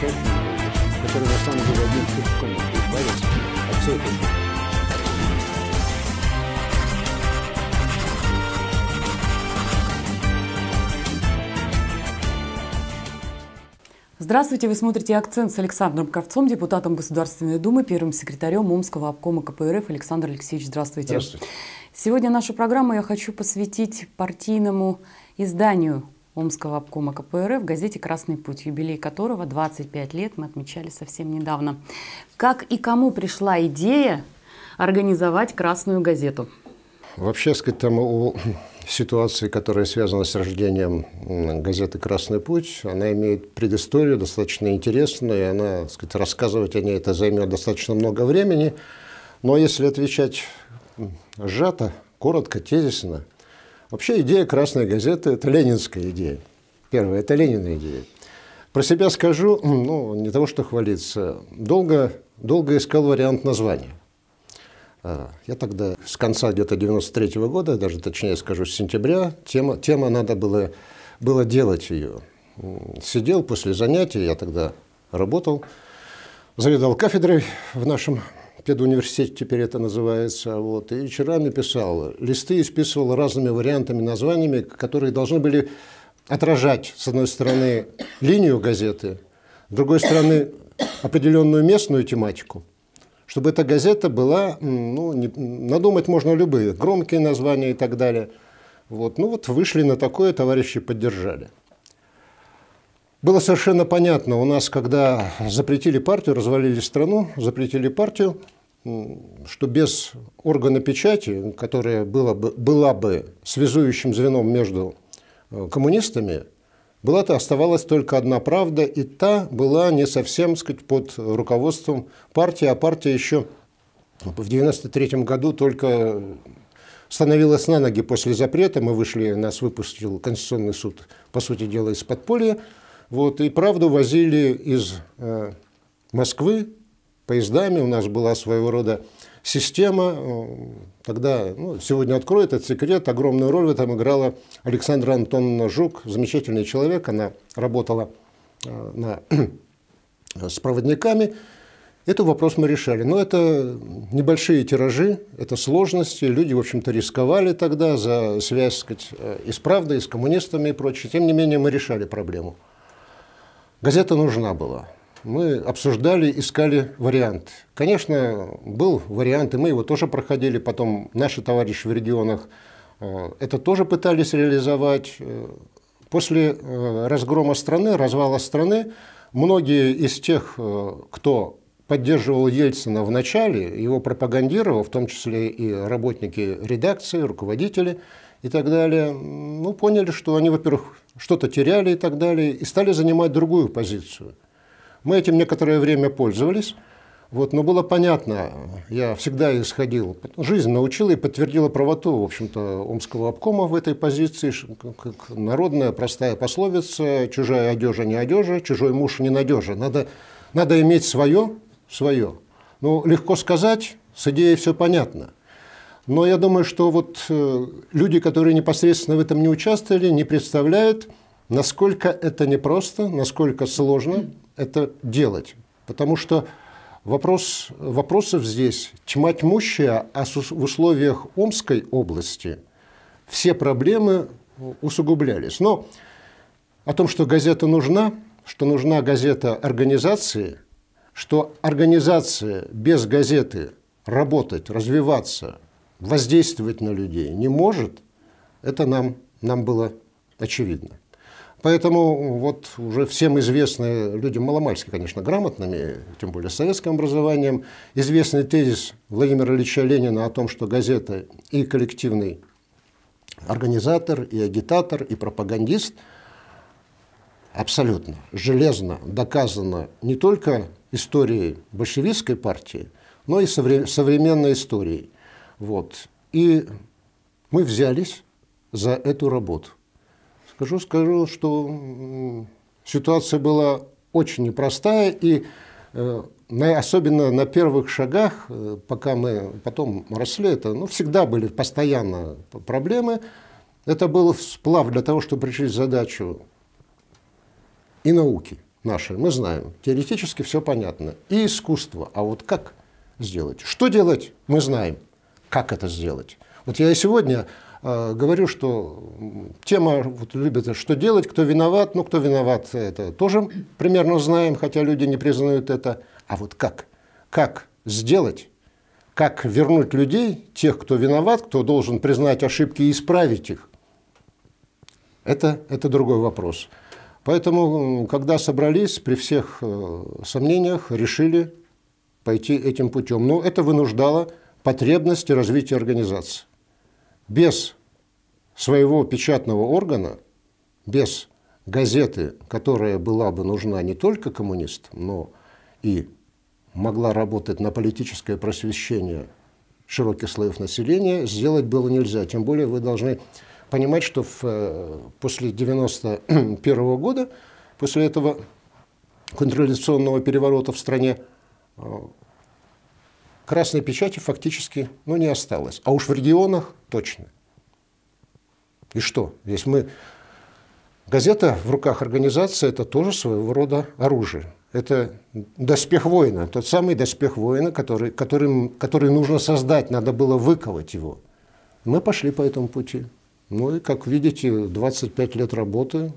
замечательный который на самом деле одним пушком избавился от а всей этой Здравствуйте, вы смотрите «Акцент» с Александром Ковцом, депутатом Государственной Думы, первым секретарем Омского обкома КПРФ. Александр Алексеевич, здравствуйте. Здравствуйте. Сегодня нашу программу я хочу посвятить партийному изданию Омского обкома КПРФ в газете «Красный путь», юбилей которого 25 лет мы отмечали совсем недавно. Как и кому пришла идея организовать «Красную газету»? Вообще, сказать, там у ситуации, которая связана с рождением газеты «Красный путь», она имеет предысторию достаточно интересную, и она, сказать, рассказывать о ней это займет достаточно много времени. Но если отвечать сжато, коротко, тезисно, Вообще идея «Красной газеты» – это ленинская идея. Первая. это Ленина идея. Про себя скажу, ну, не того, что хвалиться, долго, долго искал вариант названия. А, я тогда с конца где-то 93 -го года, даже точнее скажу, с сентября, тема, тема надо было, было делать ее. Сидел после занятий, я тогда работал, заведовал кафедрой в нашем педуниверситете теперь это называется, вот, и вечерами писал. Листы исписывал разными вариантами, названиями, которые должны были отражать, с одной стороны, линию газеты, с другой стороны, определенную местную тематику, чтобы эта газета была, ну, не, надумать можно любые, громкие названия и так далее. Вот, ну вот вышли на такое, товарищи поддержали было совершенно понятно, у нас, когда запретили партию, развалили страну, запретили партию, что без органа печати, которая была бы, была бы связующим звеном между э, коммунистами, была-то оставалась только одна правда, и та была не совсем сказать, под руководством партии, а партия еще в 1993 году только становилась на ноги после запрета. Мы вышли, нас выпустил Конституционный суд, по сути дела, из подполья. Вот, и правду возили из э, Москвы поездами. У нас была своего рода система. Тогда, э, ну, сегодня открою этот секрет, огромную роль в этом играла Александра Антоновна Жук, замечательный человек. Она работала э, на, э, с проводниками. Этот вопрос мы решали. Но это небольшие тиражи, это сложности. Люди, в общем-то, рисковали тогда за связь сказать, э, и с правдой, и с коммунистами и прочее. Тем не менее, мы решали проблему. Газета нужна была. Мы обсуждали, искали вариант. Конечно, был вариант, и мы его тоже проходили. Потом наши товарищи в регионах э, это тоже пытались реализовать. Э, после э, разгрома страны, развала страны, многие из тех, кто поддерживал Ельцина в начале, его пропагандировал, в том числе и работники редакции, руководители – и так далее, ну, поняли, что они, во-первых, что-то теряли и так далее, и стали занимать другую позицию. Мы этим некоторое время пользовались, вот, но было понятно, я всегда исходил, жизнь научила и подтвердила правоту, в общем-то, Омского обкома в этой позиции, как народная простая пословица, чужая одежа не одежа, чужой муж не надежа. Надо, надо иметь свое, свое. Ну, легко сказать, с идеей все понятно – но я думаю, что вот э, люди, которые непосредственно в этом не участвовали, не представляют, насколько это непросто, насколько сложно это делать. Потому что вопрос, вопросов здесь тьма тьмущая, а в условиях Омской области все проблемы усугублялись. Но о том, что газета нужна, что нужна газета организации, что организация без газеты работать, развиваться – воздействовать на людей не может, это нам, нам было очевидно. Поэтому вот уже всем известны, людям маломальски, конечно, грамотными, тем более с советским образованием, известный тезис Владимира Ильича Ленина о том, что газета и коллективный организатор, и агитатор, и пропагандист абсолютно железно доказано не только историей большевистской партии, но и современной историей. Вот. И мы взялись за эту работу. Скажу, скажу, что ситуация была очень непростая, и э, особенно на первых шагах, э, пока мы потом росли, это, ну, всегда были постоянно проблемы. Это был сплав для того, чтобы решить задачу и науки нашей, мы знаем, теоретически все понятно, и искусство. А вот как сделать? Что делать, мы знаем как это сделать. Вот я и сегодня э, говорю, что тема вот, любит, что делать, кто виноват, ну кто виноват, это тоже примерно знаем, хотя люди не признают это. А вот как? Как сделать? Как вернуть людей, тех, кто виноват, кто должен признать ошибки и исправить их? Это, это другой вопрос. Поэтому, когда собрались, при всех э, сомнениях решили пойти этим путем. Но это вынуждало потребности развития организации. Без своего печатного органа, без газеты, которая была бы нужна не только коммунистам, но и могла работать на политическое просвещение широких слоев населения, сделать было нельзя. Тем более вы должны понимать, что в, э, после 1991 -го года, после этого контрреволюционного переворота в стране, э, красной печати фактически ну, не осталось. А уж в регионах точно. И что? Здесь мы... Газета в руках организации – это тоже своего рода оружие. Это доспех воина, тот самый доспех воина, который, который, который нужно создать, надо было выковать его. Мы пошли по этому пути. Ну и, как видите, 25 лет работы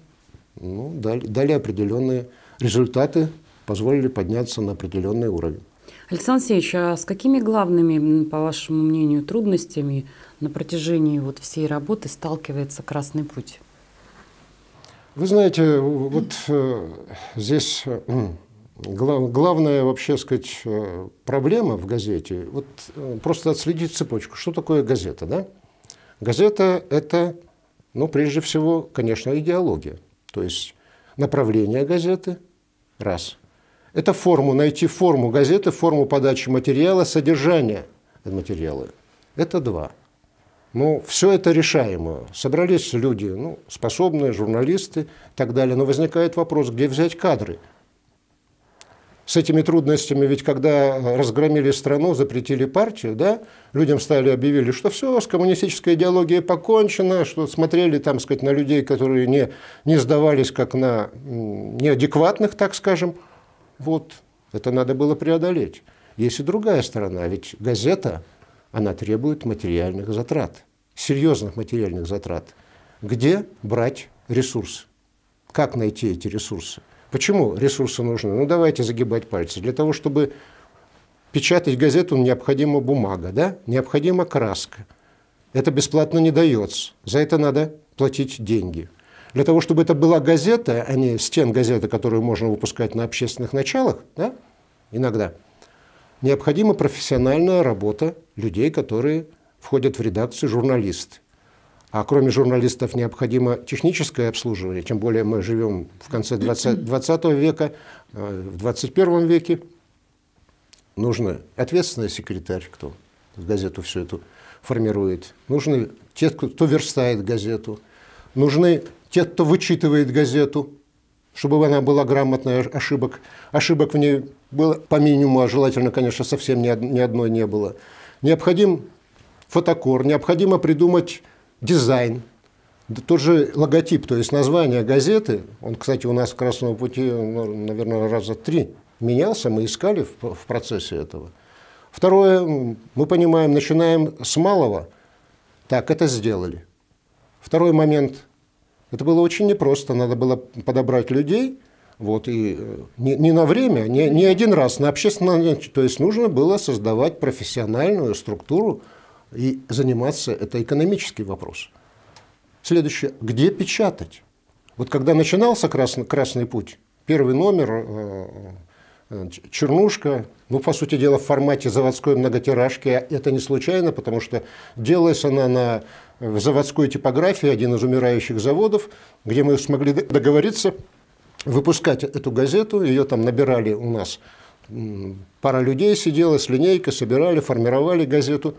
ну, дали, дали определенные результаты, позволили подняться на определенный уровень. Александр Алексеевич, а с какими главными, по вашему мнению, трудностями на протяжении вот всей работы сталкивается Красный Путь? Вы знаете, вот э, здесь э, главная вообще, сказать, э, проблема в газете, вот э, просто отследить цепочку, что такое газета, да? Газета – это, ну, прежде всего, конечно, идеология, то есть направление газеты – раз – это форму, найти форму газеты, форму подачи материала, содержание материала. Это два. но ну, все это решаемо. Собрались люди, ну, способные, журналисты и так далее. Но возникает вопрос, где взять кадры? С этими трудностями, ведь когда э, разгромили страну, запретили партию, да, людям стали объявили, что все, с коммунистической идеологией покончено, что смотрели там, сказать, на людей, которые не, не сдавались как на неадекватных, так скажем, вот, это надо было преодолеть. Есть и другая сторона, ведь газета, она требует материальных затрат, серьезных материальных затрат. Где брать ресурсы? Как найти эти ресурсы? Почему ресурсы нужны? Ну, давайте загибать пальцы. Для того, чтобы печатать газету, необходима бумага, да? необходима краска. Это бесплатно не дается. За это надо платить деньги для того, чтобы это была газета, а не стен газеты, которую можно выпускать на общественных началах, да, иногда, необходима профессиональная работа людей, которые входят в редакцию журналист, А кроме журналистов необходимо техническое обслуживание, тем более мы живем в конце 20, 20 века, э, в 21 веке. Нужно ответственный секретарь, кто газету всю эту формирует. Нужны те, кто верстает газету. Нужны те, кто вычитывает газету, чтобы она была грамотная, ошибок, ошибок в ней было по минимуму, а желательно, конечно, совсем ни, ни одной не было. Необходим фотокор, необходимо придумать дизайн, тот же логотип, то есть название газеты, он, кстати, у нас в Красном пути, ну, наверное, раза три менялся, мы искали в, в процессе этого. Второе, мы понимаем, начинаем с малого. Так, это сделали. Второй момент это было очень непросто. Надо было подобрать людей, вот, и э, не, не на время, не, не один раз, на общественном... То есть нужно было создавать профессиональную структуру и заниматься... Это экономический вопрос. Следующее. Где печатать? Вот когда начинался «Красный, красный путь», первый номер, э, э, чернушка, ну, по сути дела, в формате заводской многотиражки, а это не случайно, потому что делалась она на в заводской типографии, один из умирающих заводов, где мы смогли договориться выпускать эту газету. Ее там набирали у нас пара людей сидела с линейкой, собирали, формировали газету.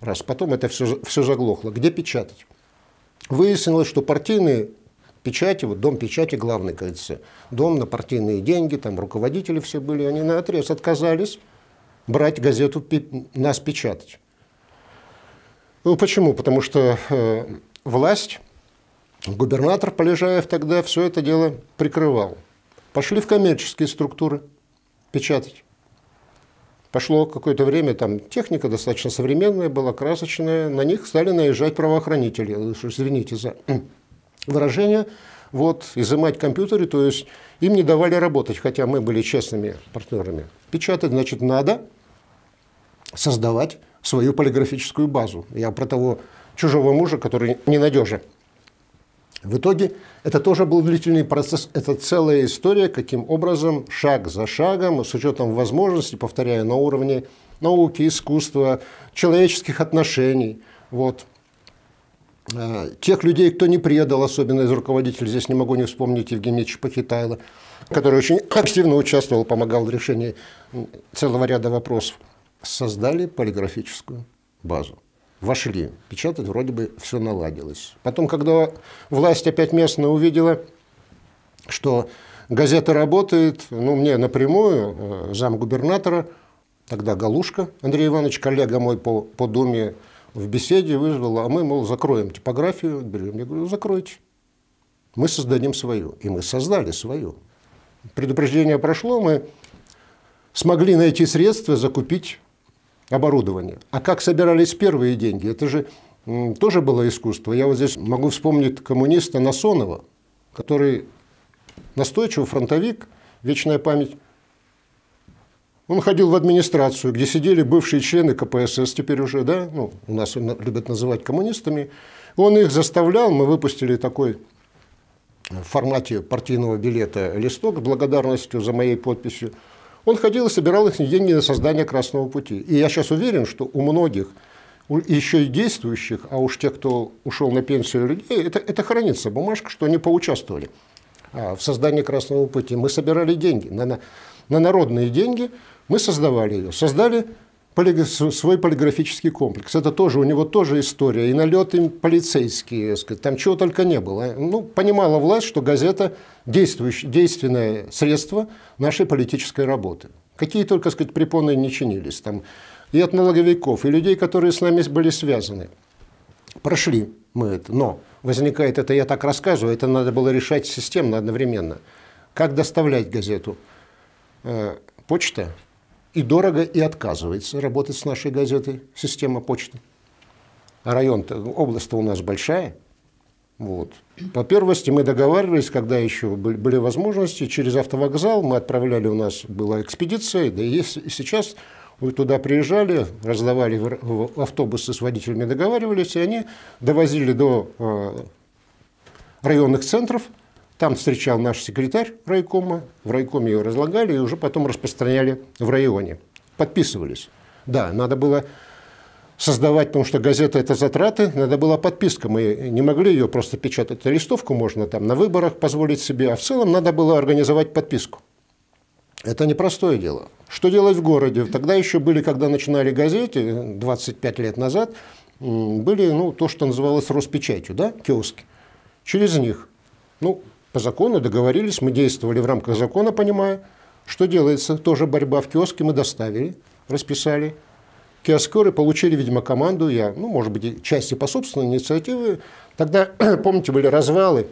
Раз, потом это все, все заглохло. Где печатать? Выяснилось, что партийные печати, вот дом печати главный, кажется, дом на партийные деньги, там руководители все были, они на отрез отказались брать газету, нас печатать. Ну почему? Потому что э, власть, губернатор Полежаев тогда все это дело прикрывал. Пошли в коммерческие структуры печатать. Пошло какое-то время, там техника достаточно современная была, красочная. На них стали наезжать правоохранители, э, извините за выражение, вот, изымать компьютеры, то есть им не давали работать, хотя мы были честными партнерами. Печатать, значит, надо создавать свою полиграфическую базу. Я про того чужого мужа, который ненадежен. В итоге это тоже был длительный процесс, это целая история, каким образом шаг за шагом, с учетом возможностей, повторяю, на уровне науки, искусства, человеческих отношений, вот, э, тех людей, кто не предал, особенно из руководителей, здесь не могу не вспомнить Евгения Чепахитайла, который очень активно участвовал, помогал в решении целого ряда вопросов создали полиграфическую базу. Вошли, печатать вроде бы все наладилось. Потом, когда власть опять местная увидела, что газета работает, ну, мне напрямую, э, зам губернатора, тогда Галушка Андрей Иванович, коллега мой по, по Думе, в беседе вызвал, а мы, мол, закроем типографию, берем. Я говорю, закройте. Мы создадим свою. И мы создали свою. Предупреждение прошло, мы смогли найти средства закупить оборудование. А как собирались первые деньги, это же тоже было искусство. Я вот здесь могу вспомнить коммуниста Насонова, который настойчивый фронтовик, вечная память. Он ходил в администрацию, где сидели бывшие члены КПСС, теперь уже, да, ну, у нас любят называть коммунистами. Он их заставлял, мы выпустили такой э, в формате партийного билета листок с благодарностью за моей подписью – он ходил и собирал их деньги на создание Красного пути. И я сейчас уверен, что у многих, еще и действующих, а уж тех, кто ушел на пенсию людей, это, это хранится бумажка, что они поучаствовали а, в создании Красного пути. Мы собирали деньги. На, на народные деньги мы создавали ее. Создали свой полиграфический комплекс. Это тоже, у него тоже история. И налеты полицейские, сказать, там чего только не было. Ну, понимала власть, что газета – действенное средство нашей политической работы. Какие только, сказать, препоны не чинились. Там и от налоговиков, и людей, которые с нами были связаны. Прошли мы это. Но возникает это, я так рассказываю, это надо было решать системно одновременно. Как доставлять газету? Э, почта, и дорого, и отказывается работать с нашей газетой «Система почты». А район область-то у нас большая. Вот. По первости мы договаривались, когда еще были возможности, через автовокзал мы отправляли, у нас была экспедиция, да и, и сейчас мы туда приезжали, раздавали в автобусы с водителями, договаривались, и они довозили до э, районных центров – там встречал наш секретарь райкома, в райкоме ее разлагали и уже потом распространяли в районе. Подписывались. Да, надо было создавать, потому что газета – это затраты, надо была подписка, мы не могли ее просто печатать, листовку можно там на выборах позволить себе, а в целом надо было организовать подписку. Это непростое дело. Что делать в городе? Тогда еще были, когда начинали газеты, 25 лет назад, были ну, то, что называлось Роспечатью, да, киоски. Через них. Ну, по закону договорились, мы действовали в рамках закона, понимая, что делается. Тоже борьба в киоске мы доставили, расписали. Киоскеры получили, видимо, команду, я, ну, может быть, части по собственной инициативе. Тогда, помните, были развалы,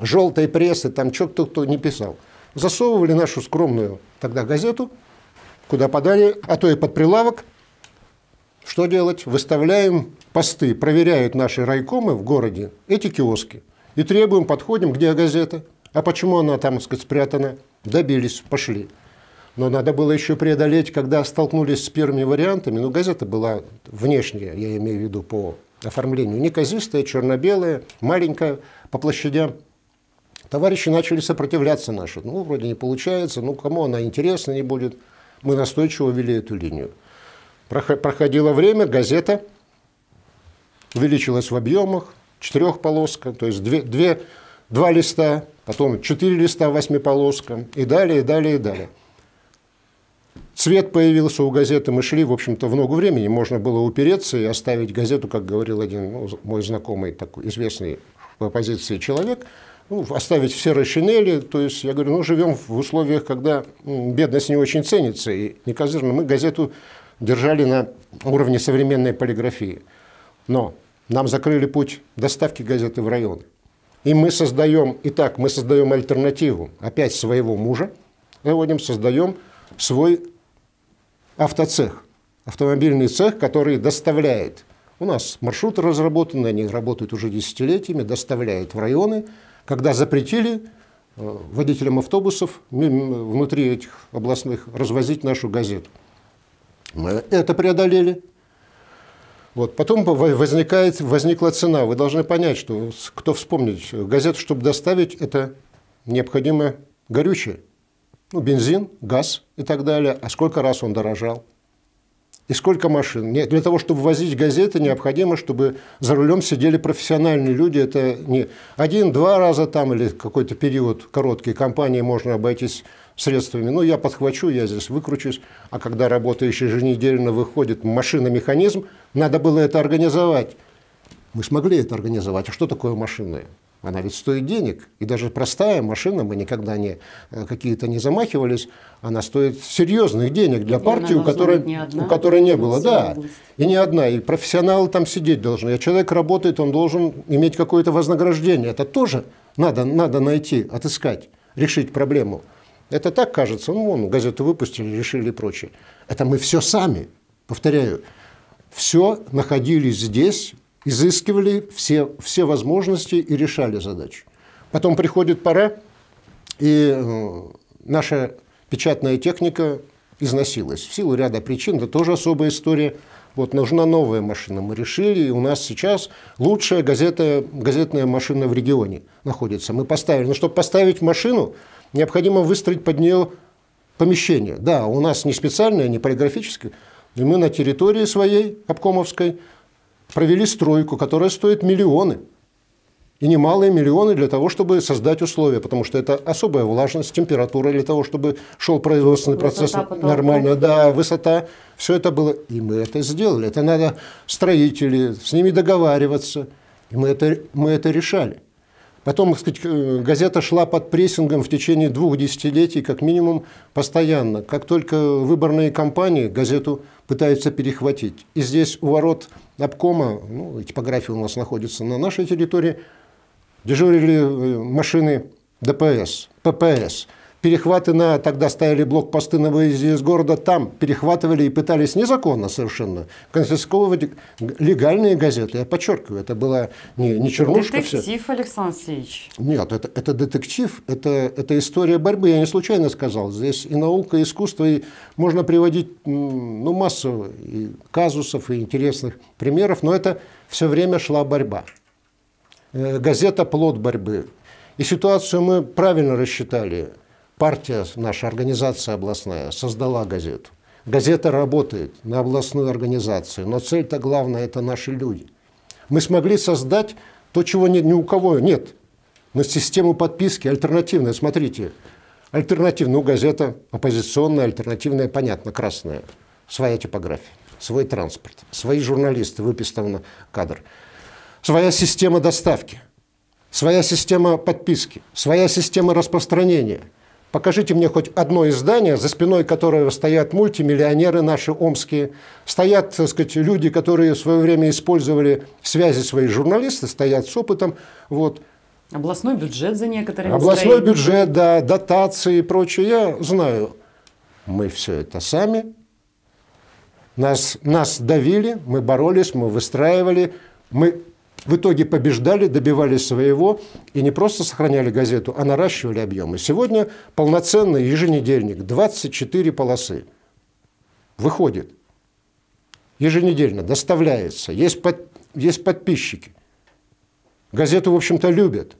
желтой прессы, там что кто кто не писал. Засовывали нашу скромную тогда газету, куда подали, а то и под прилавок. Что делать? Выставляем посты, проверяют наши райкомы в городе эти киоски – и требуем, подходим, где газета? А почему она там, так сказать, спрятана? Добились, пошли. Но надо было еще преодолеть, когда столкнулись с первыми вариантами. Ну, газета была внешняя, я имею в виду по оформлению. Неказистая, черно-белая, маленькая по площадям. Товарищи начали сопротивляться наши. Ну, вроде не получается, ну, кому она интересна не будет. Мы настойчиво вели эту линию. Проходило время, газета увеличилась в объемах, четырехполоска, то есть две, две, два листа, потом четыре листа восьмиполоска и далее, и далее, и далее. Цвет появился у газеты, мы шли, в общем-то, в много времени. Можно было упереться и оставить газету, как говорил один ну, мой знакомый, такой известный в оппозиции человек, ну, оставить все серой То есть, я говорю, ну, живем в условиях, когда бедность не очень ценится. И не козырно. Мы газету держали на уровне современной полиграфии. Но нам закрыли путь доставки газеты в районы. И мы создаем, итак, мы создаем альтернативу опять своего мужа. Сегодня создаем свой автоцех, автомобильный цех, который доставляет. У нас маршруты разработаны, они работают уже десятилетиями, доставляет в районы. Когда запретили э, водителям автобусов внутри этих областных развозить нашу газету. Мы это преодолели. Вот. Потом возникает, возникла цена. Вы должны понять, что кто вспомнит газету, чтобы доставить, это необходимо горючее. Ну, бензин, газ и так далее. А сколько раз он дорожал? И сколько машин? Нет, для того, чтобы возить газеты, необходимо, чтобы за рулем сидели профессиональные люди. Это не один-два раза там или какой-то период короткий компании можно обойтись средствами. Ну, я подхвачу, я здесь выкручусь. А когда работающий еженедельно выходит машина-механизм, надо было это организовать. Мы смогли это организовать. А что такое машины? Она ведь стоит денег. И даже простая машина, мы никогда не э, какие-то не замахивались, она стоит серьезных денег для и ну, партии, у которой, одна, у которой не было. Да, и не одна. И профессионал там сидеть должен. А человек работает, он должен иметь какое-то вознаграждение. Это тоже надо, надо найти, отыскать, решить проблему. Это так кажется, ну, вон, газету выпустили, решили и прочее. Это мы все сами, повторяю, все находились здесь, изыскивали все, все возможности и решали задачи. Потом приходит пора, и э, наша печатная техника износилась. В силу ряда причин, это тоже особая история. Вот нужна новая машина. Мы решили, и у нас сейчас лучшая газета, газетная машина в регионе находится. Мы поставили. Но ну, чтобы поставить машину, необходимо выстроить под нее помещение. Да, у нас не специальное, не полиграфическое, но мы на территории своей, обкомовской, провели стройку, которая стоит миллионы. И немалые миллионы для того, чтобы создать условия, потому что это особая влажность, температура для того, чтобы шел производственный высота процесс потолка. нормально, да, высота. Все это было, и мы это сделали. Это надо строители, с ними договариваться. И мы это, мы это решали. Потом, так сказать, э, газета шла под прессингом в течение двух десятилетий, как минимум, постоянно. Как только выборные кампании газету пытаются перехватить. И здесь у ворот обкома, ну, типография у нас находится на нашей территории, дежурили э, машины ДПС, ППС – перехваты на, тогда ставили блокпосты на выезде из города, там перехватывали и пытались незаконно совершенно конфисковывать легальные газеты. Я подчеркиваю, это была не, не чернушка. Детектив, все. Александр Алексеевич. Нет, это, это детектив, это, это история борьбы. Я не случайно сказал, здесь и наука, и искусство, и можно приводить ну, массу и казусов, и интересных примеров, но это все время шла борьба. Э, газета – плод борьбы. И ситуацию мы правильно рассчитали партия, наша организация областная создала газету. Газета работает на областную организацию, но цель-то главная – это наши люди. Мы смогли создать то, чего ни, ни у кого нет. На систему подписки альтернативная, смотрите. Альтернативная, ну, газета оппозиционная, альтернативная, понятно, красная. Своя типография, свой транспорт, свои журналисты, выписанный кадр. Своя система доставки, своя система подписки, своя система распространения – Покажите мне хоть одно издание, за спиной которого стоят мультимиллионеры наши омские, стоят, так сказать, люди, которые в свое время использовали связи своих журналисты стоят с опытом. Вот. Областной бюджет за некоторые Областной настроения. бюджет, да, дотации и прочее. Я знаю, мы все это сами. Нас, нас давили, мы боролись, мы выстраивали, мы в итоге побеждали, добивались своего и не просто сохраняли газету, а наращивали объемы. Сегодня полноценный еженедельник, 24 полосы, выходит еженедельно, доставляется, есть, под, есть подписчики. Газету, в общем-то, любят,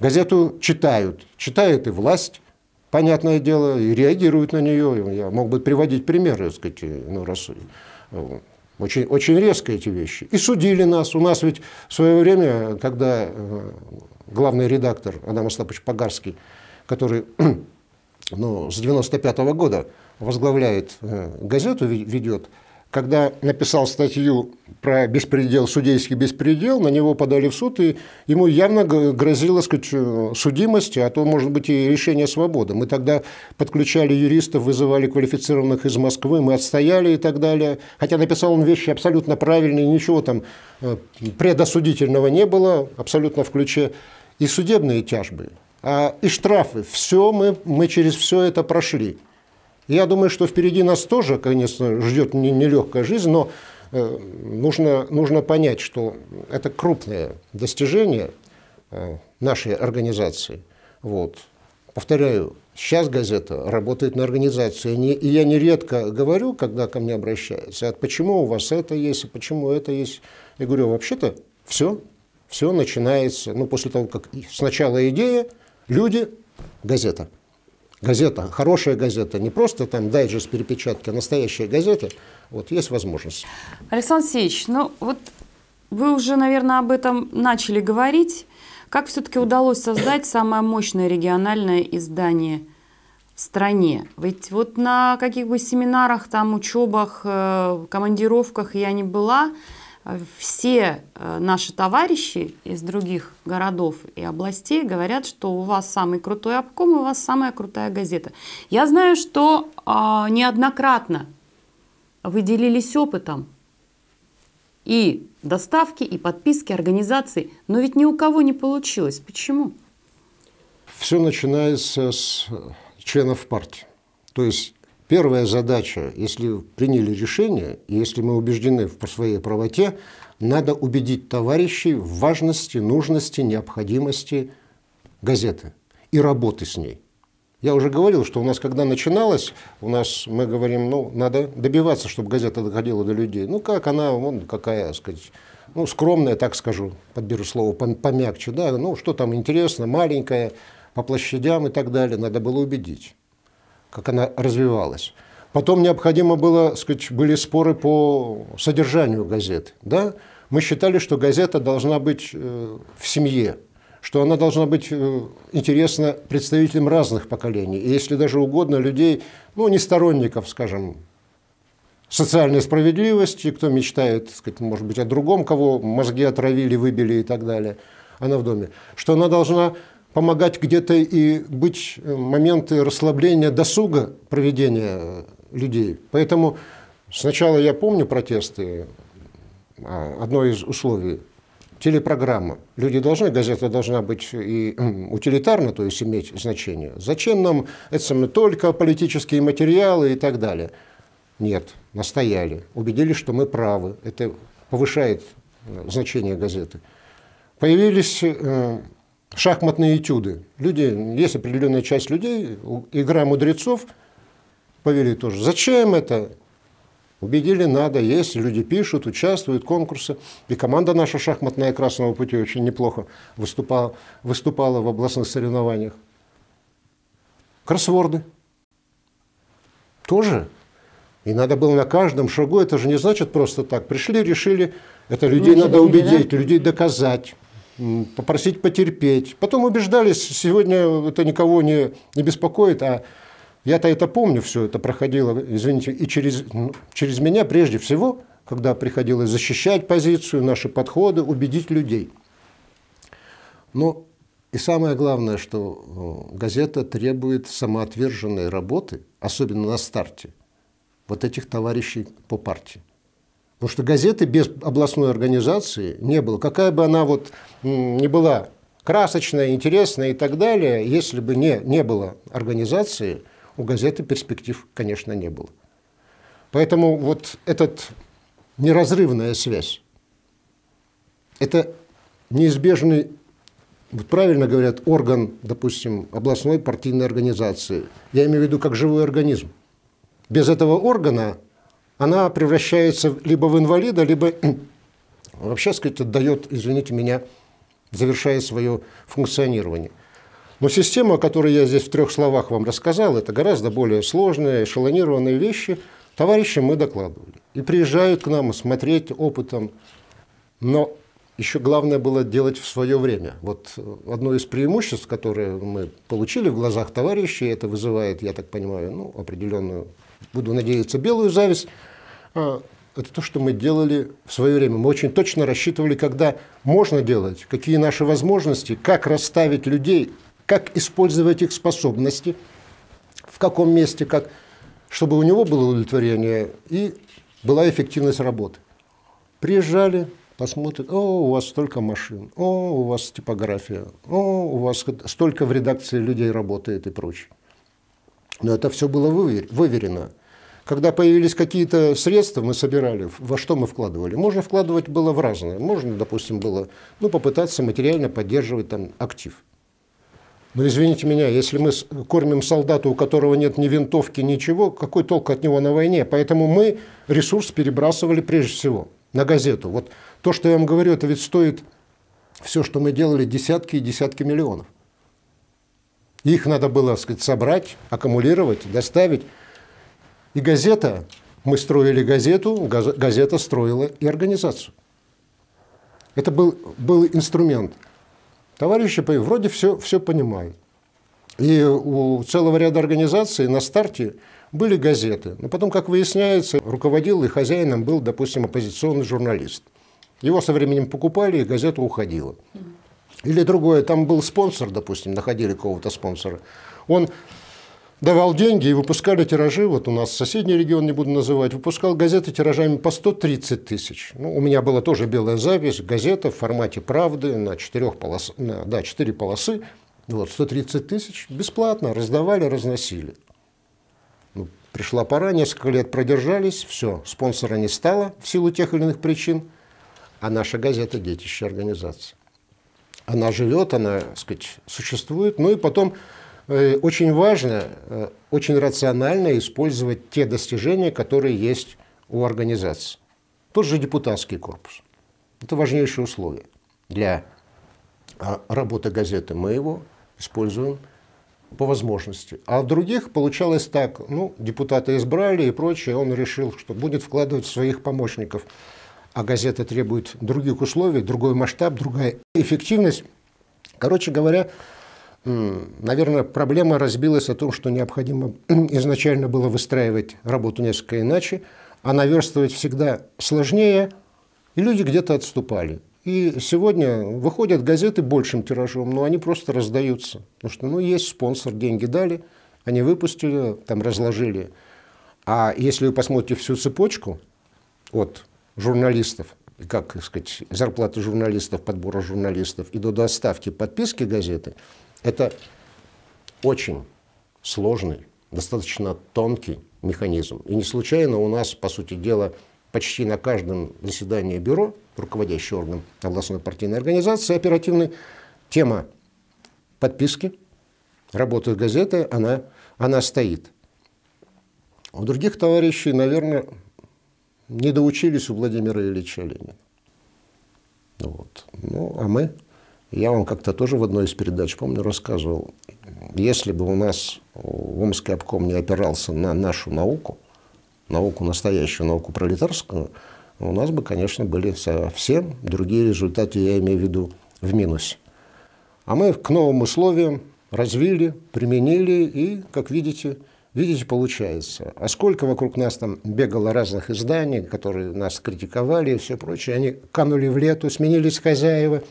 газету читают, читает и власть, понятное дело, и реагируют на нее. Я мог бы приводить примеры, так сказать, ну, раз э, очень, очень резко эти вещи. И судили нас. У нас ведь в свое время, когда э, главный редактор Адам Остапович Погарский, который ну, с 95 -го года возглавляет э, газету, ведет когда написал статью про беспредел, судейский беспредел, на него подали в суд, и ему явно грозила сказать, судимость, а то, может быть, и решение свободы. Мы тогда подключали юристов, вызывали квалифицированных из Москвы, мы отстояли и так далее. Хотя написал он вещи абсолютно правильные, ничего там э, предосудительного не было, абсолютно в ключе и судебные тяжбы, а и штрафы. Все мы, мы через все это прошли. Я думаю, что впереди нас тоже, конечно, ждет нелегкая жизнь, но э, нужно, нужно понять, что это крупное достижение э, нашей организации. Вот. Повторяю, сейчас газета работает на организацию. И я нередко говорю, когда ко мне обращаются, а почему у вас это есть, почему это есть. Я говорю, вообще-то все, все начинается, ну, после того, как сначала идея, люди, газета газета, хорошая газета, не просто там дайджест перепечатки, а настоящая газета, вот есть возможность. Александр Сеевич, ну вот вы уже, наверное, об этом начали говорить. Как все-таки удалось создать самое мощное региональное издание в стране? Ведь вот на каких бы семинарах, там, учебах, э, командировках я не была – а, все а, наши товарищи из других городов и областей говорят, что у вас самый крутой обком, у вас самая крутая газета. Я знаю, что а, неоднократно вы делились опытом и доставки, и подписки организаций, но ведь ни у кого не получилось. Почему? Все начинается с членов партии. То есть Первая задача, если приняли решение, и если мы убеждены в своей правоте, надо убедить товарищей в важности, нужности, необходимости газеты и работы с ней. Я уже говорил, что у нас, когда начиналось, у нас мы говорим, ну, надо добиваться, чтобы газета доходила до людей. Ну, как она, вон, какая, так сказать, ну, скромная, так скажу, подберу слово помягче, да, ну, что там интересно, маленькая, по площадям и так далее, надо было убедить как она развивалась. Потом необходимо было, сказать, были споры по содержанию газет. Да? Мы считали, что газета должна быть э, в семье, что она должна быть э, интересна представителям разных поколений, и если даже угодно людей, ну, не сторонников, скажем, социальной справедливости, кто мечтает, так сказать, может быть, о другом, кого мозги отравили, выбили и так далее, она в доме, что она должна помогать где-то и быть э, моменты расслабления досуга проведения э, людей. Поэтому сначала я помню протесты, а, одно из условий телепрограмма. Люди должны, газета должна быть и утилитарна, то есть иметь значение. Зачем нам это самое, только политические материалы и так далее? Нет, настояли, убедились, что мы правы. Это повышает э, значение газеты. Появились шахматные этюды. Люди, есть определенная часть людей, игра мудрецов, поверили тоже. Зачем это? Убедили, надо, есть, люди пишут, участвуют, конкурсы. И команда наша шахматная «Красного пути» очень неплохо выступала, выступала в областных соревнованиях. Кроссворды. Тоже. И надо было на каждом шагу, это же не значит просто так. Пришли, решили, это людей ну, надо убедить, да? людей доказать попросить потерпеть. Потом убеждались, сегодня это никого не, не беспокоит, а я-то это помню, все это проходило, извините, и через, ну, через меня прежде всего, когда приходилось защищать позицию, наши подходы, убедить людей. Но и самое главное, что э, газета требует самоотверженной работы, особенно на старте, вот этих товарищей по партии. Потому что газеты без областной организации не было. Какая бы она вот не была красочная, интересная и так далее, если бы не, не было организации, у газеты перспектив, конечно, не было. Поэтому вот эта неразрывная связь, это неизбежный, вот правильно говорят, орган, допустим, областной партийной организации. Я имею в виду как живой организм. Без этого органа она превращается либо в инвалида, либо вообще, сказать, отдает, извините меня, завершая свое функционирование. Но система, о которой я здесь в трех словах вам рассказал, это гораздо более сложные, эшелонированные вещи. Товарищи мы докладывали. И приезжают к нам смотреть опытом. Но еще главное было делать в свое время. Вот э, одно из преимуществ, которое мы получили в глазах товарищей, это вызывает, я так понимаю, ну, определенную буду надеяться, белую зависть, а, это то, что мы делали в свое время. Мы очень точно рассчитывали, когда можно делать, какие наши возможности, как расставить людей, как использовать их способности, в каком месте, как, чтобы у него было удовлетворение и была эффективность работы. Приезжали, посмотрят, о, у вас столько машин, о, у вас типография, о, у вас столько в редакции людей работает и прочее. Но это все было выверено. Когда появились какие-то средства, мы собирали, во что мы вкладывали. Можно вкладывать было в разное. Можно, допустим, было ну, попытаться материально поддерживать там актив. Но извините меня, если мы кормим солдата, у которого нет ни винтовки, ничего, какой толк от него на войне? Поэтому мы ресурс перебрасывали прежде всего на газету. Вот то, что я вам говорю, это ведь стоит все, что мы делали, десятки и десятки миллионов. Их надо было сказать, собрать, аккумулировать, доставить. И газета, мы строили газету, газета строила и организацию. Это был, был инструмент. Товарищи вроде все, все понимают. И у целого ряда организаций на старте были газеты. Но потом, как выясняется, руководил и хозяином был, допустим, оппозиционный журналист. Его со временем покупали, и газета уходила. Или другое, там был спонсор, допустим, находили кого-то спонсора. Он давал деньги и выпускали тиражи, вот у нас соседний регион, не буду называть, выпускал газеты тиражами по 130 тысяч. Ну, у меня была тоже белая запись, газета в формате «Правды» на, четырех полос... на да, четыре полосы, вот, 130 тысяч бесплатно раздавали, разносили. Ну, пришла пора, несколько лет продержались, все, спонсора не стало в силу тех или иных причин, а наша газета – детище организации она живет, она, так сказать, существует. Ну и потом э, очень важно, э, очень рационально использовать те достижения, которые есть у организации. Тот же депутатский корпус. Это важнейшее условие для а, работы газеты. Мы его используем по возможности. А в других получалось так, ну, депутаты избрали и прочее, он решил, что будет вкладывать в своих помощников – а газета требует других условий, другой масштаб, другая эффективность. Короче говоря, наверное, проблема разбилась о том, что необходимо изначально было выстраивать работу несколько иначе, а наверстывать всегда сложнее, и люди где-то отступали. И сегодня выходят газеты большим тиражом, но они просто раздаются. Потому что ну, есть спонсор, деньги дали, они выпустили, там разложили. А если вы посмотрите всю цепочку, от журналистов, как сказать, зарплаты журналистов, подбора журналистов и до доставки подписки газеты, это очень сложный, достаточно тонкий механизм. И не случайно у нас, по сути дела, почти на каждом заседании бюро, руководящий орган областной партийной организации, оперативной, тема подписки, работы газеты, она, она стоит. У других товарищей, наверное, не доучились у Владимира Ильича Ленина. Вот. Ну, а мы, я вам как-то тоже в одной из передач, помню, рассказывал, если бы у нас э, Омский обком не опирался на нашу науку, науку настоящую, науку пролетарскую, у нас бы, конечно, были совсем другие результаты, я имею в виду, в минусе. А мы к новым условиям развили, применили и, как видите, Видите, получается. А сколько вокруг нас там бегало разных изданий, которые нас критиковали и все прочее. Они канули в лету, сменились хозяева.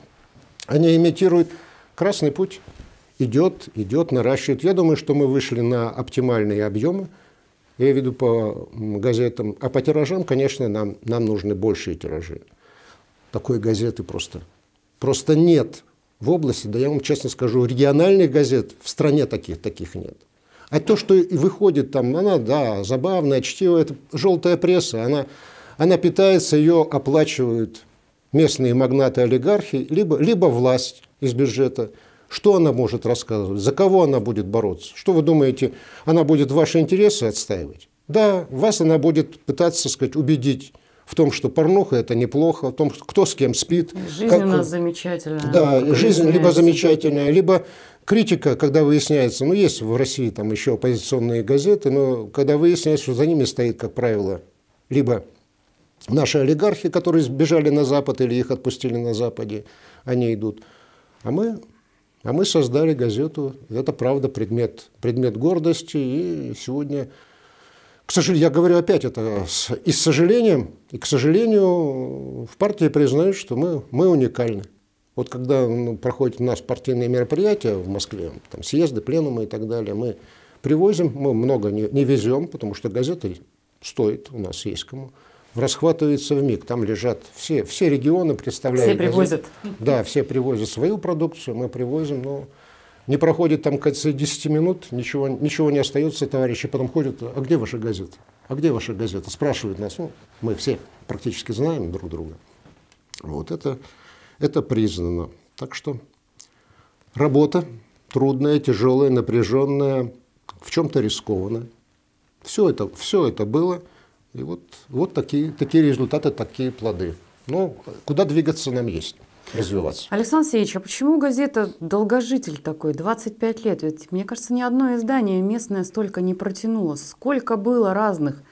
Они имитируют красный путь. Идет, идет, наращивает. Я думаю, что мы вышли на оптимальные объемы. Я веду по газетам. А по тиражам, конечно, нам, нам нужны большие тиражи. Такой газеты просто, просто нет в области, да я вам честно скажу, региональных газет в стране таких, таких нет. А то, что выходит там, она, да, забавная, чтивая, это желтая пресса, она, она питается, ее оплачивают местные магнаты-олигархи, либо, либо власть из бюджета. Что она может рассказывать? За кого она будет бороться? Что вы думаете, она будет ваши интересы отстаивать? Да, вас она будет пытаться, сказать, убедить в том, что порнуха это неплохо, в том, кто с кем спит. Жизнь как... у нас замечательная. Да, жизнь либо замечательная, либо критика, когда выясняется, ну есть в России там еще оппозиционные газеты, но когда выясняется, что за ними стоит, как правило, либо наши олигархи, которые сбежали на Запад или их отпустили на Западе, они идут. А мы, а мы создали газету, это правда предмет, предмет гордости, и сегодня к сожалению, я говорю опять это с, и с сожалением, и, к сожалению, в партии признают, что мы, мы уникальны. Вот когда ну, проходят у нас партийные мероприятия в Москве, там съезды, пленумы и так далее, мы привозим, мы много не, не везем, потому что газеты стоит, у нас есть кому. Расхватывается в миг, там лежат все, все регионы представляют. Все привозят. Газеты. Да, все привозят свою продукцию, мы привозим, но не проходит там, кажется, 10 минут, ничего, ничего не остается, товарищи потом ходят, а где ваша газета? А где ваша газета? Спрашивают нас, ну, мы все практически знаем друг друга. Вот это это признано. Так что работа трудная, тяжелая, напряженная, в чем-то рискованная. Все это, все это было. И вот, вот такие, такие результаты, такие плоды. Но ну, куда двигаться нам есть? развиваться. Александр Сеевич, а почему газета «Долгожитель» такой, 25 лет? Ведь, мне кажется, ни одно издание местное столько не протянуло. Сколько было разных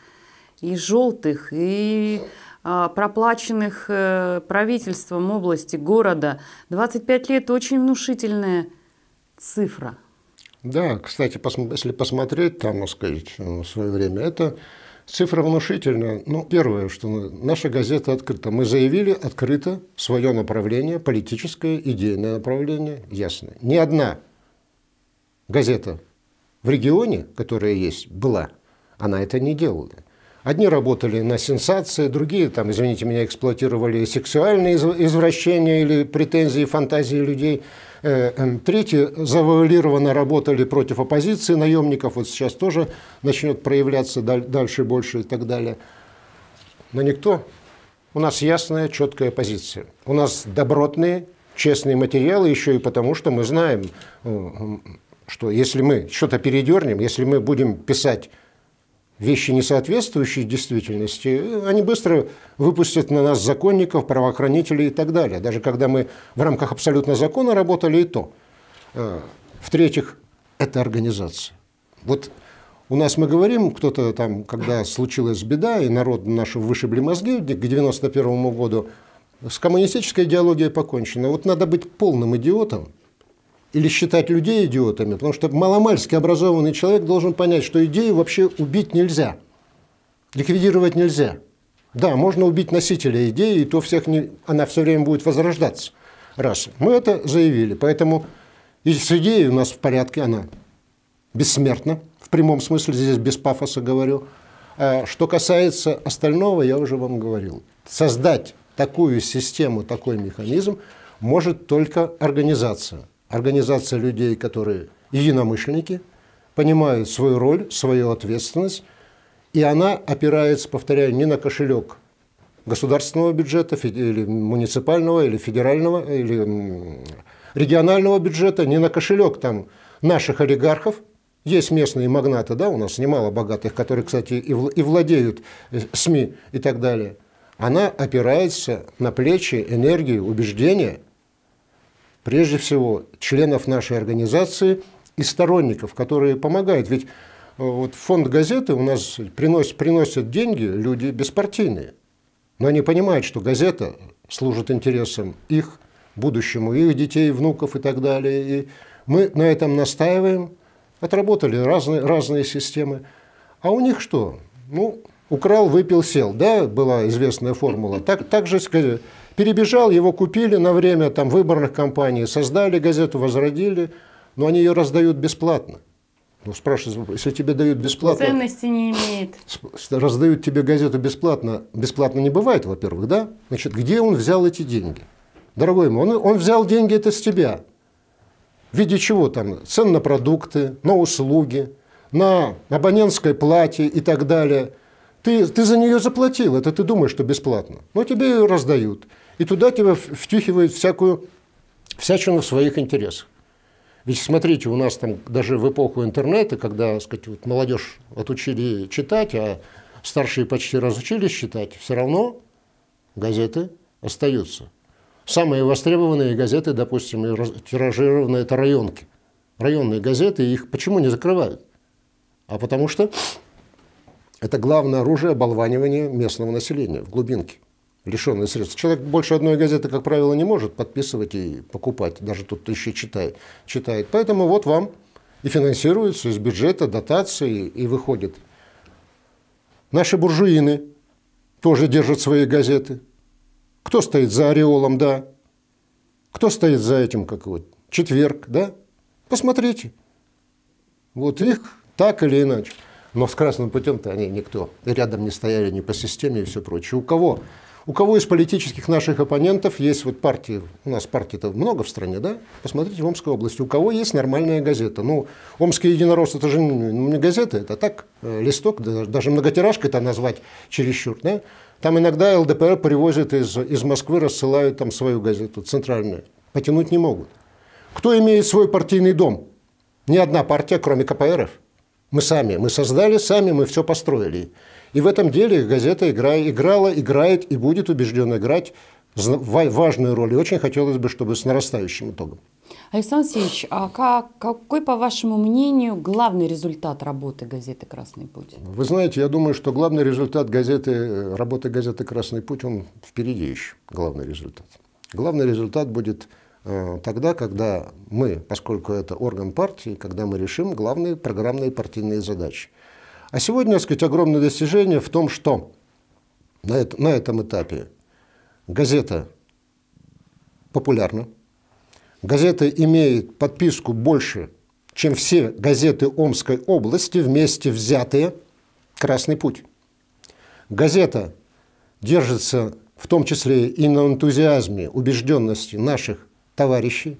и желтых, и а, проплаченных э, правительством области, города. 25 лет – очень внушительная цифра. Да, кстати, пос- если посмотреть там, так сказать, э, в свое время, это цифра внушительная. Ну, первое, что наша газета открыта. Мы заявили открыто свое направление, политическое, идейное направление, ясно. Ни одна газета в регионе, которая есть, была, она это не делала. Одни работали на сенсации, другие, там, извините меня, эксплуатировали сексуальные извращения или претензии, фантазии людей. Э, эм, третьи завуалированно работали против оппозиции наемников, вот сейчас тоже начнет проявляться дальше больше и так далее. Но никто. У нас ясная, четкая позиция. У нас добротные, честные материалы еще и потому, что мы знаем, э, что если мы что-то передернем, если мы будем писать вещи, не соответствующие действительности, они быстро выпустят на нас законников, правоохранителей и так далее. Даже когда мы в рамках абсолютно закона работали, и то. А, в-третьих, это организация. Вот у нас мы говорим, кто-то там, когда случилась беда, и народ нашу вышибли мозги к 91 году, с коммунистической идеологией покончено. Вот надо быть полным идиотом, или считать людей идиотами, потому что маломальски образованный человек должен понять, что идею вообще убить нельзя, ликвидировать нельзя. Да, можно убить носителя идеи, и то всех не, она все время будет возрождаться. Раз. Мы это заявили, поэтому и с идеей у нас в порядке, она бессмертна, в прямом смысле, здесь без пафоса говорю. А что касается остального, я уже вам говорил. Создать такую систему, такой механизм может только организация – Организация людей, которые единомышленники, понимают свою роль, свою ответственность, и она опирается, повторяю, не на кошелек государственного бюджета, или муниципального, или федерального, или регионального бюджета, не на кошелек там наших олигархов, есть местные магнаты, да, у нас немало богатых, которые, кстати, и владеют э, СМИ и так далее. Она опирается на плечи, энергию, убеждения прежде всего, членов нашей организации и сторонников, которые помогают. Ведь э, вот фонд газеты у нас приносит, приносят деньги люди беспартийные, но они понимают, что газета служит интересам их, будущему, их детей, внуков и так далее. И мы на этом настаиваем, отработали разные, разные системы. А у них что? Ну, украл, выпил, сел. Да, была известная формула. Так, так же, Перебежал, его купили на время там, выборных кампаний, создали газету, возродили, но они ее раздают бесплатно. Ну, спрашивают, если тебе дают бесплатно... Ценности не имеет. Раздают тебе газету бесплатно. Бесплатно не бывает, во-первых, да? Значит, где он взял эти деньги? Дорогой мой, он, он взял деньги это с тебя. В виде чего там? Цен на продукты, на услуги, на абонентской плате и так далее. Ты, ты за нее заплатил, это ты думаешь, что бесплатно. Но тебе ее раздают. И туда тебя втюхивают всякую всячину в своих интересах. Ведь смотрите, у нас там даже в эпоху интернета, когда сказать, вот молодежь отучили читать, а старшие почти разучились читать, все равно газеты остаются. Самые востребованные газеты, допустим, тиражированы, это районки. Районные газеты, их почему не закрывают? А потому что это главное оружие оболванивания местного населения в глубинке лишенные средств. Человек больше одной газеты, как правило, не может подписывать и покупать, даже тут еще читает. читает. Поэтому вот вам и финансируется из бюджета, дотации, и выходит. Наши буржуины тоже держат свои газеты. Кто стоит за ореолом, да? Кто стоит за этим, как вот, четверг, да? Посмотрите. Вот их так или иначе. Но с красным путем-то они никто. Рядом не стояли ни по системе и все прочее. У кого у кого из политических наших оппонентов есть вот партии, у нас партий-то много в стране, да? Посмотрите в Омской области, у кого есть нормальная газета. Ну, Омский единорос это же ну, не газета, это так, э, листок, даже многотиражкой это назвать чересчур, да? Там иногда ЛДПР привозят из, из Москвы, рассылают там свою газету центральную. Потянуть не могут. Кто имеет свой партийный дом? Ни одна партия, кроме КПРФ. Мы сами. Мы создали сами, мы все построили. И в этом деле газета игра, играла, играет и будет убежденно играть важную роль. И очень хотелось бы, чтобы с нарастающим итогом. Александр Алексеевич, а как, какой, по вашему мнению, главный результат работы газеты «Красный путь»? Вы знаете, я думаю, что главный результат газеты, э, работы газеты «Красный путь», он впереди еще, главный результат. Главный результат будет э, тогда, когда мы, поскольку это орган партии, когда мы решим главные программные партийные задачи. А сегодня, так сказать, огромное достижение в том, что на, это, на этом этапе газета популярна, газета имеет подписку больше, чем все газеты Омской области вместе взятые «Красный путь». Газета держится в том числе и на энтузиазме, убежденности наших товарищей.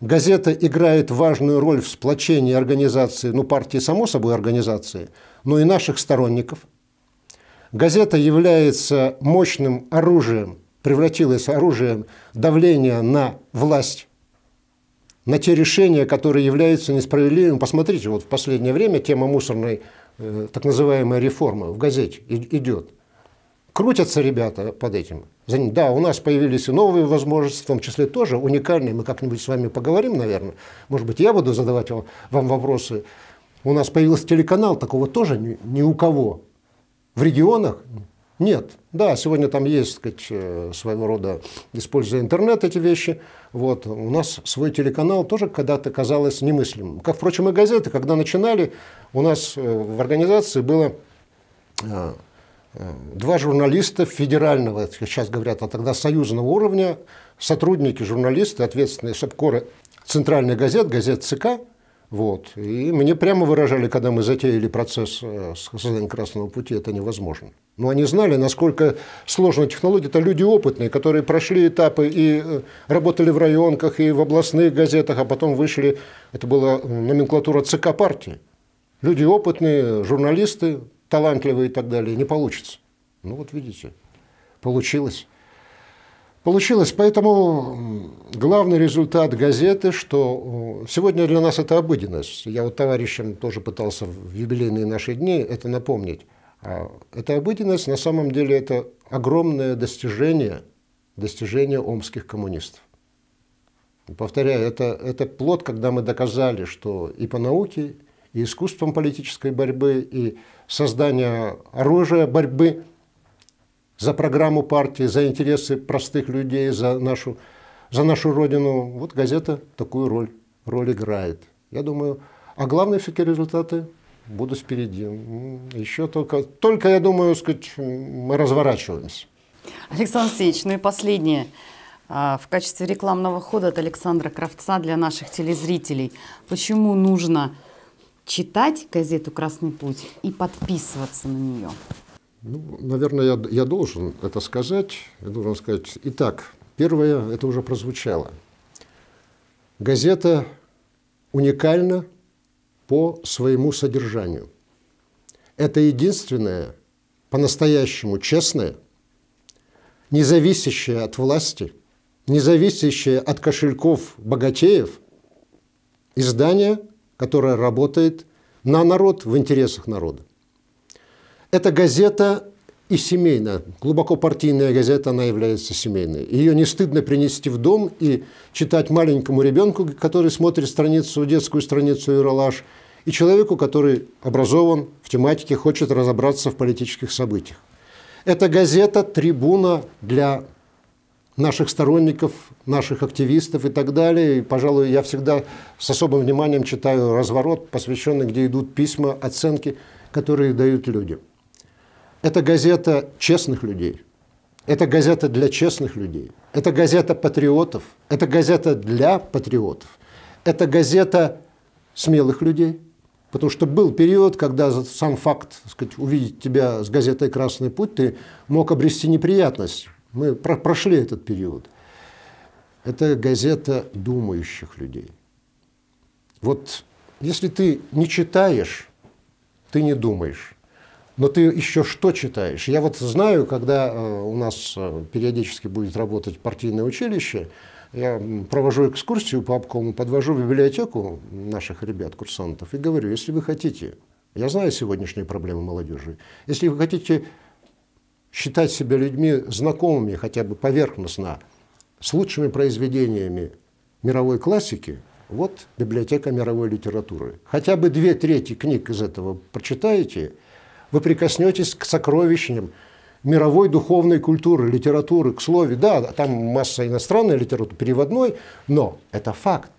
Газета играет важную роль в сплочении организации, ну, партии, само собой, организации – но и наших сторонников. Газета является мощным оружием, превратилась оружием давления на власть, на те решения, которые являются несправедливыми. Посмотрите, вот в последнее время тема мусорной э, так называемой реформы в газете идет. Крутятся ребята под этим. Да, у нас появились и новые возможности, в том числе тоже уникальные. Мы как-нибудь с вами поговорим, наверное. Может быть, я буду задавать вам вопросы у нас появился телеканал, такого тоже ни, ни у кого. В регионах нет. Да, сегодня там есть, так сказать, э, своего рода, используя интернет, эти вещи. Вот. У нас свой телеканал тоже когда-то казалось немыслимым. Как, впрочем, и газеты, когда начинали, у нас э, в организации было э, два журналиста федерального, сейчас говорят, а тогда союзного уровня, сотрудники, журналисты, ответственные сапкоры центральных газет, газет ЦК, вот. И мне прямо выражали, когда мы затеяли процесс э, создания Красного Пути, это невозможно. Но они знали, насколько сложна технология. Это люди опытные, которые прошли этапы и э, работали в районках, и в областных газетах, а потом вышли. Это была номенклатура ЦК партии. Люди опытные, журналисты, талантливые и так далее. Не получится. Ну вот видите, получилось. Получилось. Поэтому главный результат газеты, что сегодня для нас это обыденность. Я вот товарищам тоже пытался в юбилейные наши дни это напомнить. А, это обыденность, на самом деле это огромное достижение, достижение омских коммунистов. Повторяю, это, это плод, когда мы доказали, что и по науке, и искусством политической борьбы, и создание оружия борьбы – за программу партии, за интересы простых людей, за нашу, за нашу родину. Вот газета такую роль, роль играет. Я думаю, а главные все-таки результаты будут впереди. Еще только, только я думаю, сказать, мы разворачиваемся. Александр Алексеевич, ну и последнее. А, в качестве рекламного хода от Александра Кравца для наших телезрителей. Почему нужно читать газету «Красный путь» и подписываться на нее? Ну, наверное, я, я должен это сказать. Я должен сказать. Итак, первое, это уже прозвучало. Газета уникальна по своему содержанию. Это единственное, по-настоящему честное, независящее от власти, независящее от кошельков богатеев, издание, которое работает на народ в интересах народа. Эта газета и семейная, глубоко партийная газета, она является семейной. Ее не стыдно принести в дом и читать маленькому ребенку, который смотрит страницу, детскую страницу Юралаш, и человеку, который образован в тематике, хочет разобраться в политических событиях. Эта газета – трибуна для наших сторонников, наших активистов и так далее. И, пожалуй, я всегда с особым вниманием читаю разворот, посвященный, где идут письма, оценки, которые дают людям. Это газета честных людей. Это газета для честных людей. Это газета патриотов. Это газета для патриотов. Это газета смелых людей. Потому что был период, когда сам факт сказать, увидеть тебя с газетой «Красный путь» ты мог обрести неприятность. Мы про прошли этот период. Это газета думающих людей. Вот если ты не читаешь, ты не думаешь. Но ты еще что читаешь? Я вот знаю, когда э, у нас э, периодически будет работать партийное училище, я провожу экскурсию по обкому, подвожу в библиотеку наших ребят, курсантов, и говорю, если вы хотите, я знаю сегодняшние проблемы молодежи, если вы хотите считать себя людьми знакомыми хотя бы поверхностно с лучшими произведениями мировой классики, вот библиотека мировой литературы. Хотя бы две трети книг из этого прочитаете – вы прикоснетесь к сокровищам мировой духовной культуры, литературы, к слове. Да, там масса иностранной литературы, переводной, но это факт.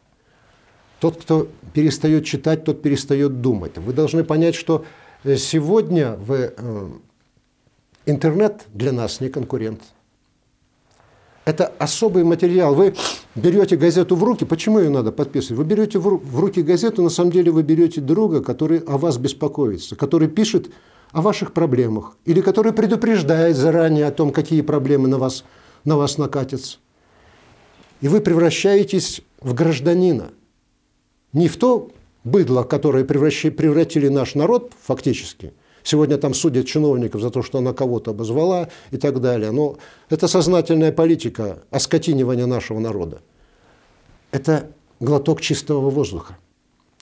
Тот, кто перестает читать, тот перестает думать. Вы должны понять, что э, сегодня вы, э, интернет для нас не конкурент. Это особый материал. Вы берете газету в руки, почему ее надо подписывать? Вы берете в руки газету, на самом деле вы берете друга, который о вас беспокоится, который пишет о ваших проблемах, или который предупреждает заранее о том, какие проблемы на вас, на вас накатятся. И вы превращаетесь в гражданина. Не в то быдло, которое превратили наш народ фактически. Сегодня там судят чиновников за то, что она кого-то обозвала и так далее. Но это сознательная политика оскотинивания нашего народа. Это глоток чистого воздуха.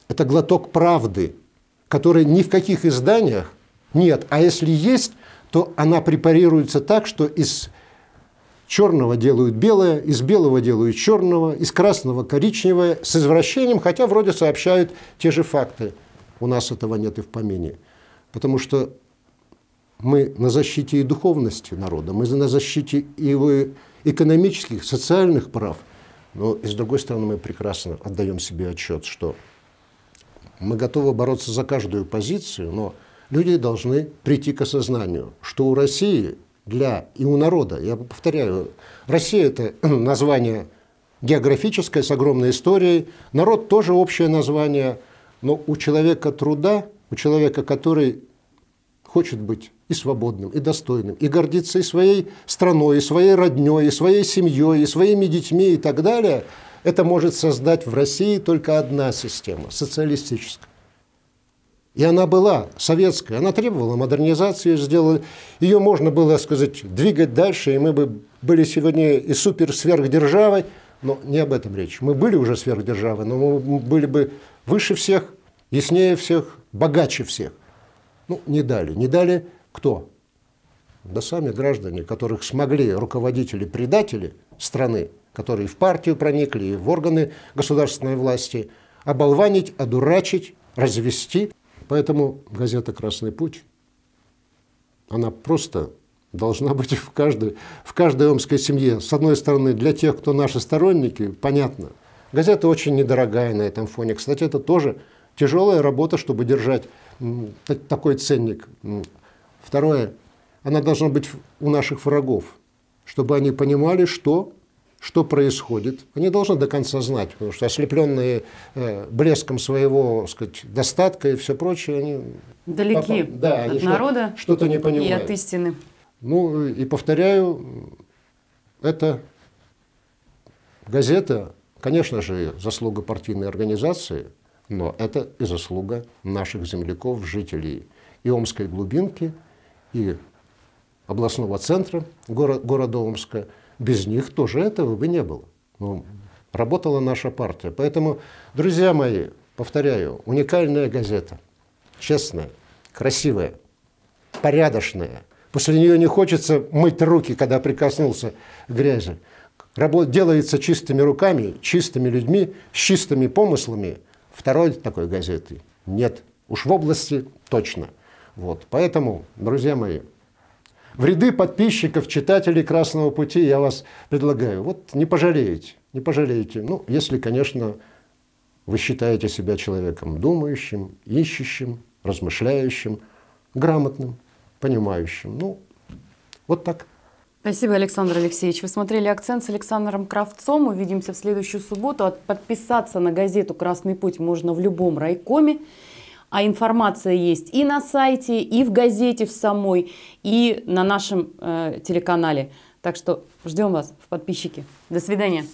Это глоток правды, который ни в каких изданиях нет. А если есть, то она препарируется так, что из черного делают белое, из белого делают черного, из красного коричневое, с извращением, хотя вроде сообщают те же факты. У нас этого нет и в помине. Потому что мы на защите и духовности народа, мы на защите его экономических, социальных прав. Но и с другой стороны мы прекрасно отдаем себе отчет, что мы готовы бороться за каждую позицию, но люди должны прийти к осознанию, что у России для и у народа, я повторяю, Россия это название географическое с огромной историей, народ тоже общее название, но у человека труда, у человека, который хочет быть и свободным, и достойным, и гордиться и своей страной, и своей родней, и своей семьей, и своими детьми и так далее, это может создать в России только одна система – социалистическая. И она была советская, она требовала модернизации, сделала. Ее можно было, сказать, двигать дальше, и мы бы были сегодня и супер-сверхдержавой, но не об этом речь. Мы были уже сверхдержавой, но мы были бы выше всех, яснее всех, богаче всех. Ну, не дали. Не дали кто? Да сами граждане, которых смогли руководители-предатели страны, которые в партию проникли, и в органы государственной власти, оболванить, одурачить, развести. Поэтому газета «Красный путь», она просто должна быть в каждой, в каждой омской семье. С одной стороны, для тех, кто наши сторонники, понятно. Газета очень недорогая на этом фоне. Кстати, это тоже тяжелая работа, чтобы держать такой ценник. Второе, она должна быть у наших врагов, чтобы они понимали, что что происходит. Они должны до конца знать, потому что ослепленные э, блеском своего сказать, достатка и все прочее, они далеки да, от они народа что-то не понимают. И от истины. Ну и повторяю, это газета, конечно же, заслуга партийной организации, но это и заслуга наших земляков, жителей и Омской глубинки, и областного центра города, города Омска – без них тоже этого бы не было. Ну, работала наша партия. Поэтому, друзья мои, повторяю, уникальная газета. Честная, красивая, порядочная. После нее не хочется мыть руки, когда прикоснулся к грязи. Работ делается чистыми руками, чистыми людьми, с чистыми помыслами. Второй такой газеты нет. Уж в области точно. Вот. Поэтому, друзья мои, в ряды подписчиков, читателей «Красного пути» я вас предлагаю. Вот не пожалеете, не пожалеете. Ну, если, конечно, вы считаете себя человеком думающим, ищущим, размышляющим, грамотным, понимающим. Ну, вот так. Спасибо, Александр Алексеевич. Вы смотрели «Акцент» с Александром Кравцом. Увидимся в следующую субботу. Подписаться на газету «Красный путь» можно в любом райкоме а информация есть и на сайте, и в газете в самой, и на нашем э, телеканале. Так что ждем вас в подписчики. До свидания.